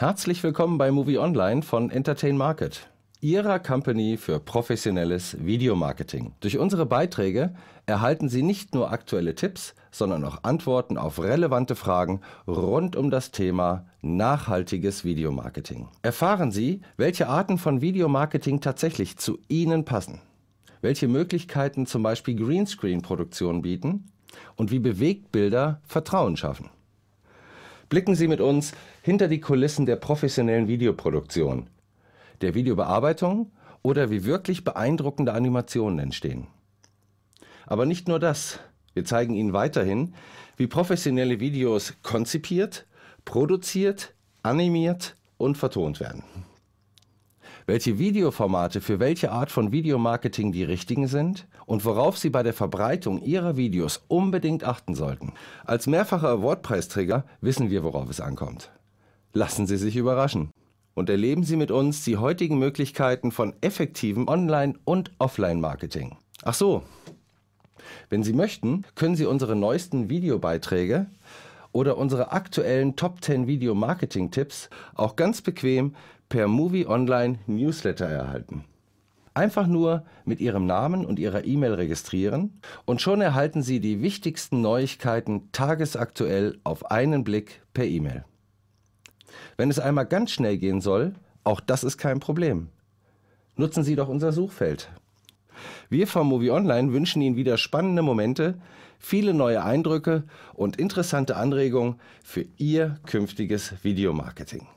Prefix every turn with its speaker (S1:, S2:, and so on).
S1: Herzlich willkommen bei Movie Online von Entertain Market, Ihrer Company für professionelles Videomarketing. Durch unsere Beiträge erhalten Sie nicht nur aktuelle Tipps, sondern auch Antworten auf relevante Fragen rund um das Thema nachhaltiges Videomarketing. Erfahren Sie, welche Arten von Videomarketing tatsächlich zu Ihnen passen, welche Möglichkeiten zum Beispiel greenscreen produktion bieten und wie Bewegtbilder Vertrauen schaffen blicken Sie mit uns hinter die Kulissen der professionellen Videoproduktion, der Videobearbeitung oder wie wirklich beeindruckende Animationen entstehen. Aber nicht nur das. Wir zeigen Ihnen weiterhin, wie professionelle Videos konzipiert, produziert, animiert und vertont werden welche Videoformate für welche Art von Videomarketing die richtigen sind und worauf Sie bei der Verbreitung Ihrer Videos unbedingt achten sollten. Als mehrfacher Award-Preisträger wissen wir, worauf es ankommt. Lassen Sie sich überraschen und erleben Sie mit uns die heutigen Möglichkeiten von effektivem Online- und Offline-Marketing. Ach so, wenn Sie möchten, können Sie unsere neuesten Videobeiträge oder unsere aktuellen Top 10 Video Marketing Tipps auch ganz bequem per Movie Online Newsletter erhalten. Einfach nur mit Ihrem Namen und Ihrer E-Mail registrieren und schon erhalten Sie die wichtigsten Neuigkeiten tagesaktuell auf einen Blick per E-Mail. Wenn es einmal ganz schnell gehen soll, auch das ist kein Problem. Nutzen Sie doch unser Suchfeld. Wir vom Movie Online wünschen Ihnen wieder spannende Momente, viele neue Eindrücke und interessante Anregungen für Ihr künftiges Videomarketing.